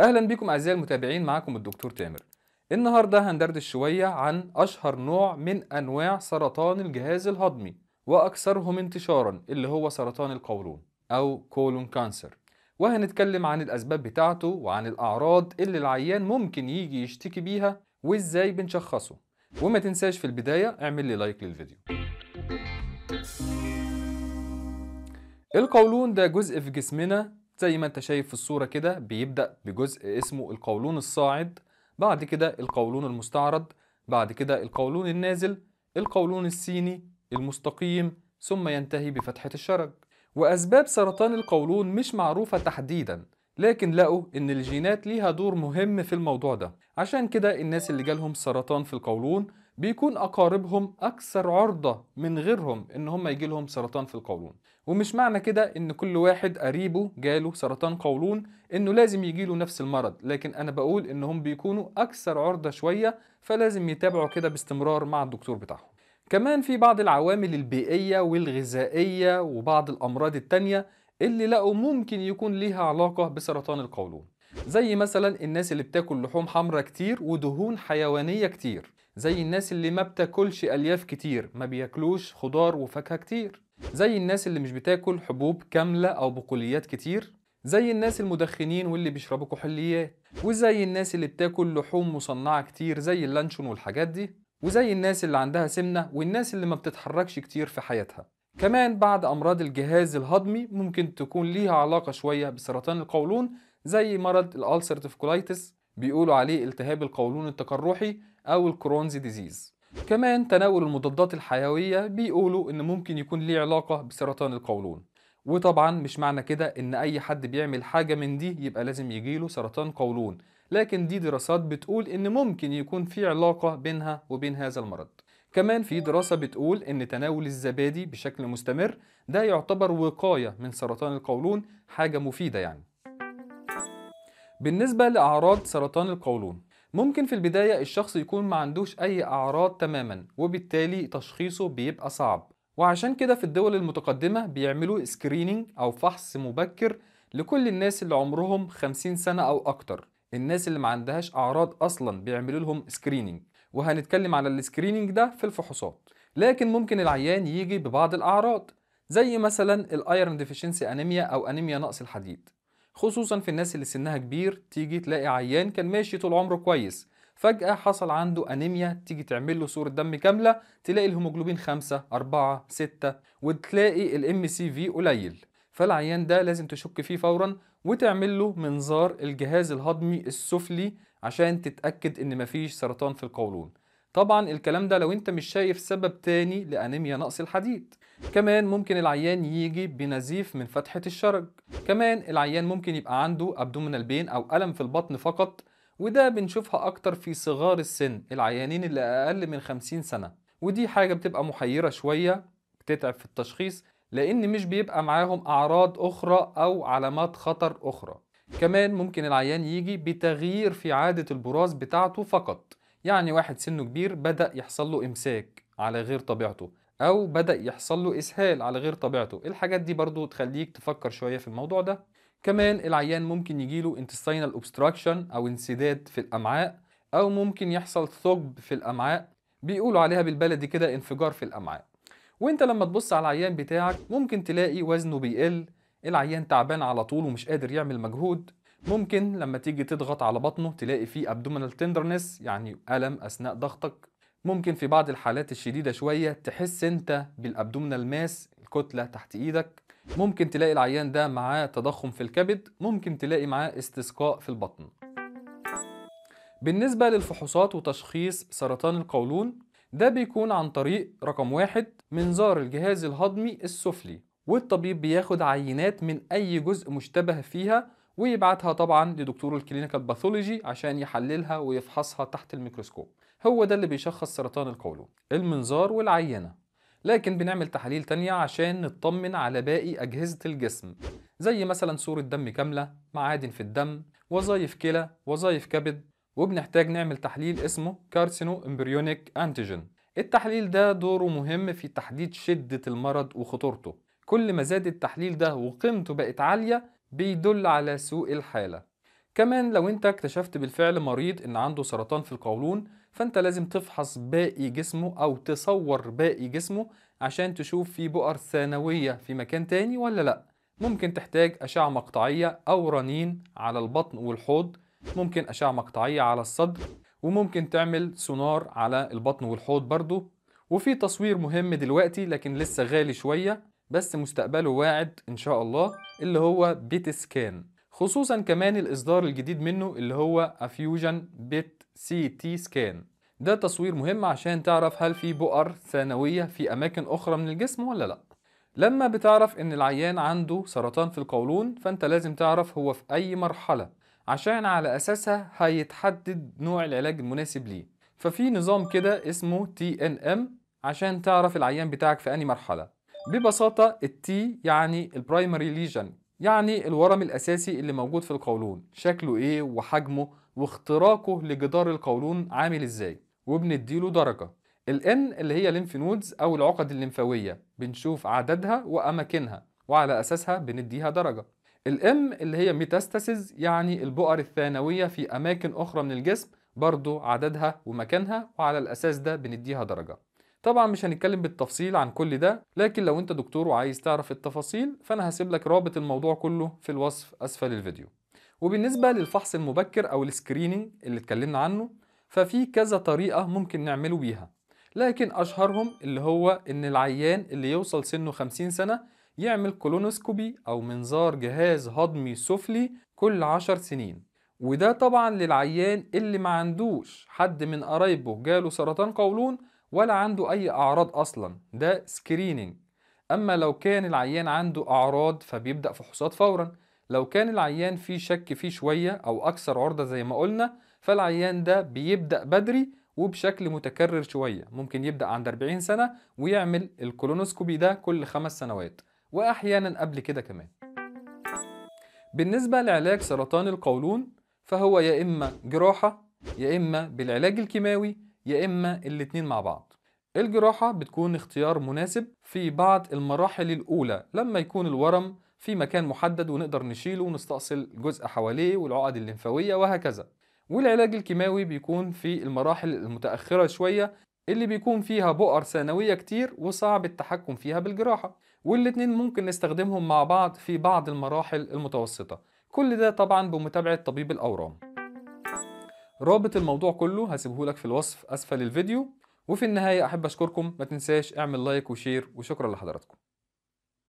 اهلا بكم اعزائي المتابعين معكم الدكتور تامر النهارده هندردش شويه عن اشهر نوع من انواع سرطان الجهاز الهضمي واكثرهم انتشارا اللي هو سرطان القولون او كولون كانسر وهنتكلم عن الاسباب بتاعته وعن الاعراض اللي العيان ممكن يجي يشتكي بيها وازاي بنشخصه وما تنساش في البدايه اعمل لي لايك للفيديو القولون ده جزء في جسمنا زي ما انت شايف في الصورة كده بيبدأ بجزء اسمه القولون الصاعد بعد كده القولون المستعرض بعد كده القولون النازل القولون السيني المستقيم ثم ينتهي بفتحة الشرج وأسباب سرطان القولون مش معروفة تحديدا لكن لقوا إن الجينات ليها دور مهم في الموضوع ده عشان كده الناس اللي جالهم سرطان في القولون بيكون اقاربهم اكثر عرضه من غيرهم ان هم يجي لهم سرطان في القولون ومش معنى كده ان كل واحد قريبه جاله سرطان قولون انه لازم يجيله نفس المرض لكن انا بقول انهم بيكونوا اكثر عرضه شويه فلازم يتابعوا كده باستمرار مع الدكتور بتاعهم كمان في بعض العوامل البيئيه والغذائيه وبعض الامراض التانيه اللي لقوا ممكن يكون ليها علاقه بسرطان القولون زي مثلا الناس اللي بتاكل لحوم حمراء كتير ودهون حيوانيه كتير زي الناس اللي ما بتاكلش الياف كتير ما بياكلوش خضار وفاكهه كتير زي الناس اللي مش بتاكل حبوب كامله او بقوليات كتير زي الناس المدخنين واللي بيشربوا كحوليات وزي الناس اللي بتاكل لحوم مصنعه كتير زي اللانشون والحاجات دي وزي الناس اللي عندها سمنه والناس اللي ما بتتحركش كتير في حياتها كمان بعض امراض الجهاز الهضمي ممكن تكون ليها علاقه شويه بسرطان القولون زي مرض الالسرتيف كولايتس بيقولوا عليه التهاب القولون التقرحي أو الكرونز ديزيز كمان تناول المضادات الحيوية بيقولوا إن ممكن يكون ليه علاقة بسرطان القولون وطبعا مش معنى كده إن أي حد بيعمل حاجة من دي يبقى لازم يجيله سرطان قولون لكن دي دراسات بتقول إن ممكن يكون في علاقة بينها وبين هذا المرض كمان في دراسة بتقول إن تناول الزبادي بشكل مستمر ده يعتبر وقاية من سرطان القولون حاجة مفيدة يعني بالنسبة لأعراض سرطان القولون ممكن في البداية الشخص يكون ما عندوش أي أعراض تماما وبالتالي تشخيصه بيبقى صعب وعشان كده في الدول المتقدمة بيعملوا سكرينينج أو فحص مبكر لكل الناس اللي عمرهم 50 سنة أو أكتر الناس اللي ما عندهاش أعراض أصلا بيعملوا لهم سكرينينج وهنتكلم على السكرينينج ده في الفحوصات لكن ممكن العيان يجي ببعض الأعراض زي مثلا الايرون ديفيشنسي انيميا او انيميا نقص الحديد خصوصا في الناس اللي سنها كبير تيجي تلاقي عيان كان ماشي طول عمره كويس فجأة حصل عنده أنيميا تيجي تعمل له صورة دم كاملة تلاقي الهيموجلوبين خمسة أربعة ستة وتلاقي الام سي في قليل فالعيان ده لازم تشك فيه فورا وتعمل له منظار الجهاز الهضمي السفلي عشان تتأكد إن مفيش سرطان في القولون طبعا الكلام ده لو انت مش شايف سبب تاني لأنيميا نقص الحديد كمان ممكن العيان يجي بنزيف من فتحة الشرج كمان العيان ممكن يبقى عنده ابدومينال بين او ألم في البطن فقط وده بنشوفها أكتر في صغار السن العيانين اللي أقل من 50 سنة ودي حاجة بتبقى محيرة شوية بتتعب في التشخيص لأن مش بيبقى معاهم أعراض أخرى أو علامات خطر أخرى كمان ممكن العيان يجي بتغيير في عادة البراز بتاعته فقط يعني واحد سنه كبير بدأ يحصل له إمساك على غير طبيعته او بدا يحصل له اسهال على غير طبيعته الحاجات دي برضو تخليك تفكر شويه في الموضوع ده كمان العيان ممكن يجي له intestinal obstruction او انسداد في الامعاء او ممكن يحصل ثقب في الامعاء بيقولوا عليها بالبلدي كده انفجار في الامعاء وانت لما تبص على العيان بتاعك ممكن تلاقي وزنه بيقل العيان تعبان على طول ومش قادر يعمل مجهود ممكن لما تيجي تضغط على بطنه تلاقي فيه abdominal tenderness يعني ألم أثناء ضغطك ممكن في بعض الحالات الشديدة شوية تحس انت بالأبدومنا الماس الكتلة تحت ايدك ممكن تلاقي العيان ده معاه تضخم في الكبد ممكن تلاقي معاه استسقاء في البطن بالنسبة للفحوصات وتشخيص سرطان القولون ده بيكون عن طريق رقم واحد منظار الجهاز الهضمي السفلي والطبيب بياخد عينات من أي جزء مشتبه فيها ويبعتها طبعا لدكتور الكلينيكال باثولوجي عشان يحللها ويفحصها تحت الميكروسكوب هو ده اللي بيشخص سرطان القولون المنظار والعينة لكن بنعمل تحاليل تانية عشان نطمن على باقي أجهزة الجسم زي مثلا صورة دم كاملة معادن في الدم وظائف كلى وظائف كبد وبنحتاج نعمل تحليل اسمه كارسينو امبريونيك انتيجين التحليل ده دوره مهم في تحديد شدة المرض وخطورته كل ما زاد التحليل ده وقيمته بقت عالية بيدل على سوء الحالة كمان لو انت اكتشفت بالفعل مريض ان عنده سرطان في القولون فانت لازم تفحص باقي جسمه او تصور باقي جسمه عشان تشوف في بؤر ثانوية في مكان تاني ولا لا ممكن تحتاج أشعة مقطعية أو رنين على البطن والحوض ممكن أشعة مقطعية على الصدر وممكن تعمل سونار على البطن والحوض برضو وفي تصوير مهم دلوقتي لكن لسه غالي شوية بس مستقبله واعد إن شاء الله اللي هو بيت سكان خصوصا كمان الإصدار الجديد منه اللي هو أفيوجن بيت سي تي سكان ده تصوير مهم عشان تعرف هل في بؤر ثانوية في أماكن أخرى من الجسم ولا لأ لما بتعرف إن العيان عنده سرطان في القولون فأنت لازم تعرف هو في أي مرحلة عشان على أساسها هيتحدد نوع العلاج المناسب ليه ففي نظام كده اسمه تي ان ام عشان تعرف العيان بتاعك في أي مرحلة ببساطة التي يعني البرايمري ليجن يعني الورم الأساسي اللي موجود في القولون شكله إيه وحجمه واختراقه لجدار القولون عامل إزاي وبنديله درجة الان اللي هي lymph نودز أو العقد الليمفاوية بنشوف عددها وأماكنها وعلى أساسها بنديها درجة الام اللي هي ميتاستاسيز يعني البؤر الثانوية في أماكن أخرى من الجسم برضو عددها ومكانها وعلى الأساس ده بنديها درجة طبعا مش هنتكلم بالتفصيل عن كل ده لكن لو انت دكتور وعايز تعرف التفاصيل فانا هسيب لك رابط الموضوع كله في الوصف اسفل الفيديو وبالنسبة للفحص المبكر او السكريننج اللي اتكلمنا عنه ففي كذا طريقة ممكن نعمله بيها لكن اشهرهم اللي هو ان العيان اللي يوصل سنه 50 سنة يعمل كولونوسكوبي او منظار جهاز هضمي سفلي كل 10 سنين وده طبعا للعيان اللي ما عندوش حد من قرايبه جاله سرطان قولون ولا عنده أي أعراض أصلا ده سكريننج أما لو كان العيان عنده أعراض فبيبدأ فحوصات فورا لو كان العيان فيه شك فيه شوية أو أكثر عرضة زي ما قلنا فالعيان ده بيبدأ بدري وبشكل متكرر شوية ممكن يبدأ عند 40 سنة ويعمل الكولونوسكوبي ده كل خمس سنوات وأحيانا قبل كده كمان بالنسبة لعلاج سرطان القولون فهو يا إما جراحة يا إما بالعلاج الكيماوي يا إما الاتنين مع بعض الجراحة بتكون اختيار مناسب في بعض المراحل الأولى لما يكون الورم في مكان محدد ونقدر نشيله ونستأصل جزء حواليه والعقد الليمفاوية وهكذا والعلاج الكيماوي بيكون في المراحل المتأخرة شوية اللي بيكون فيها بؤر ثانوية كتير وصعب التحكم فيها بالجراحة والاتنين ممكن نستخدمهم مع بعض في بعض المراحل المتوسطة كل ده طبعا بمتابعة طبيب الأورام رابط الموضوع كله هسيبه لك في الوصف اسفل الفيديو وفي النهايه احب اشكركم ما تنساش اعمل لايك وشير وشكرا لحضراتكم